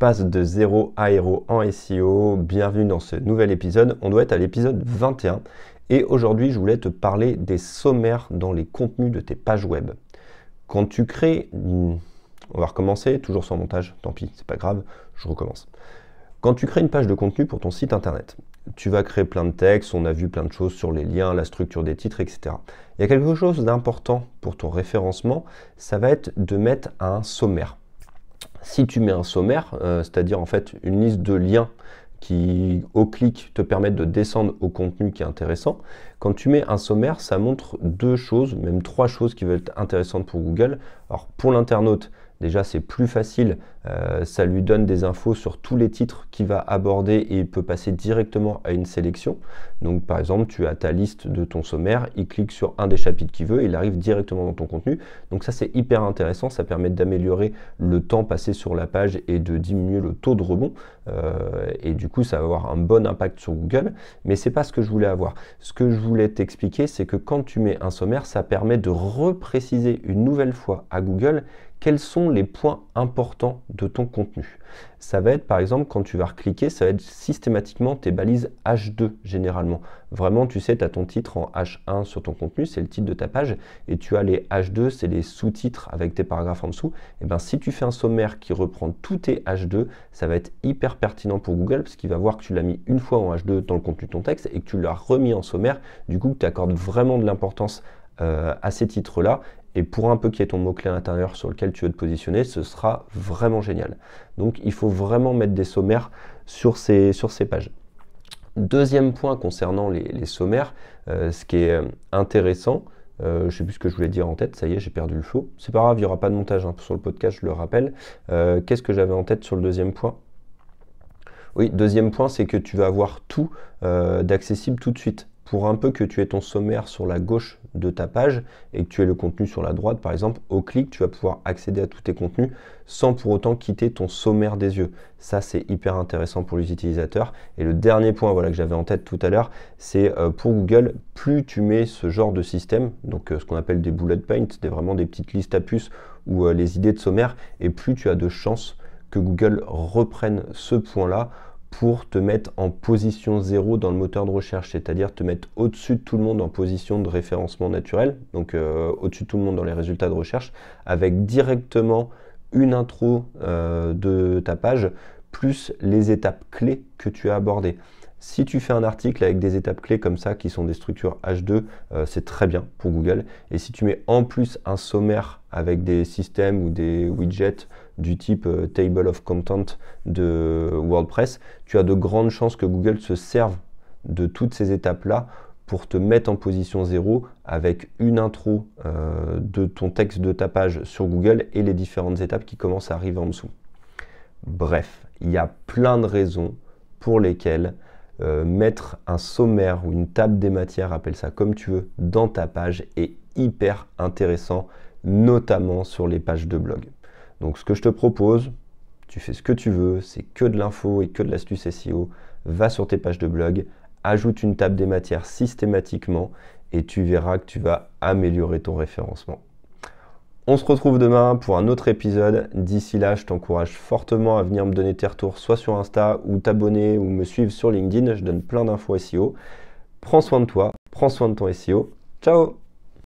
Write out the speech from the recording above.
passe de zéro à héros en SEO. Bienvenue dans ce nouvel épisode. On doit être à l'épisode 21 et aujourd'hui je voulais te parler des sommaires dans les contenus de tes pages web. Quand tu crées, on va recommencer, toujours sans montage, tant pis, c'est pas grave, je recommence. Quand tu crées une page de contenu pour ton site internet, tu vas créer plein de textes, on a vu plein de choses sur les liens, la structure des titres, etc. Il y a quelque chose d'important pour ton référencement, ça va être de mettre un sommaire. Si tu mets un sommaire, euh, c'est-à-dire en fait une liste de liens qui, au clic, te permettent de descendre au contenu qui est intéressant. Quand tu mets un sommaire, ça montre deux choses, même trois choses qui vont être intéressantes pour Google. Alors, pour l'internaute, Déjà, c'est plus facile, euh, ça lui donne des infos sur tous les titres qu'il va aborder et il peut passer directement à une sélection. Donc, par exemple, tu as ta liste de ton sommaire, il clique sur un des chapitres qu'il veut, et il arrive directement dans ton contenu. Donc, ça, c'est hyper intéressant, ça permet d'améliorer le temps passé sur la page et de diminuer le taux de rebond. Euh, et du coup, ça va avoir un bon impact sur Google, mais c'est pas ce que je voulais avoir. Ce que je voulais t'expliquer, c'est que quand tu mets un sommaire, ça permet de repréciser une nouvelle fois à Google quels sont les points importants de ton contenu. Ça va être par exemple quand tu vas recliquer, ça va être systématiquement tes balises H2 généralement. Vraiment, tu sais, tu as ton titre en H1 sur ton contenu, c'est le titre de ta page, et tu as les H2, c'est les sous-titres avec tes paragraphes en dessous. Et eh bien si tu fais un sommaire qui reprend tous tes H2, ça va être hyper pertinent pour Google parce qu'il va voir que tu l'as mis une fois en H2 dans le contenu de ton texte et que tu l'as remis en sommaire, du coup tu accordes vraiment de l'importance euh, à ces titres-là et pour un peu qui est ton mot-clé intérieur sur lequel tu veux te positionner, ce sera vraiment génial. Donc il faut vraiment mettre des sommaires sur ces, sur ces pages. Deuxième point concernant les, sommaires, euh, ce qui est euh, intéressant, euh, je ne sais plus ce que je voulais dire en tête, ça y est, j'ai perdu le flow. C'est pas grave, il n'y aura pas de montage hein, sur le podcast, je le rappelle. Qu'est-ce que j'avais en tête sur le deuxième point Oui, deuxième point, c'est que tu vas avoir tout d'accessible tout de suite pour un peu que tu aies ton sommaire sur la gauche de ta page et que tu aies le contenu sur la droite, par exemple, au clic, tu vas pouvoir accéder à tous tes contenus sans pour autant quitter ton sommaire des yeux. Ça, c'est hyper intéressant pour les utilisateurs. Et le dernier point voilà, que j'avais en tête tout à l'heure, c'est euh, pour Google, plus tu mets ce genre de système, donc euh, ce qu'on appelle des bullet points, des, vraiment des petites listes à puces ou euh, les idées de sommaire, et plus tu as de chances que Google reprenne ce point-là pour te mettre en position zéro dans le moteur de recherche, c'est-à-dire te mettre au-dessus de tout le monde en position de référencement naturel, donc euh, au-dessus de tout le monde dans les résultats de recherche, avec directement une intro euh, de ta page plus les étapes clés que tu as abordées. Si tu fais un article avec des étapes clés comme ça, qui sont des structures H2, euh, c'est très bien pour Google. Et si tu mets en plus un sommaire avec des systèmes ou des widgets du type euh, Table of Content de WordPress, tu as de grandes chances que Google se serve de toutes ces étapes-là pour te mettre en position zéro avec une intro euh, de ton texte de ta page sur Google et les différentes étapes qui commencent à arriver en dessous. Bref, il y a plein de raisons pour lesquelles euh, mettre un sommaire ou une table des matières, appelle ça comme tu veux, dans ta page est hyper intéressant, notamment sur les pages de blog. Donc ce que je te propose, tu fais ce que tu veux, c'est que de l'info et que de l'astuce SEO, va sur tes pages de blog, ajoute une table des matières systématiquement et tu verras que tu vas améliorer ton référencement. On se retrouve demain pour un autre épisode. D'ici là, je t'encourage fortement à venir me donner tes retours soit sur Insta ou t'abonner ou me suivre sur LinkedIn. Je donne plein d'infos SEO. Prends soin de toi, prends soin de ton SEO. Ciao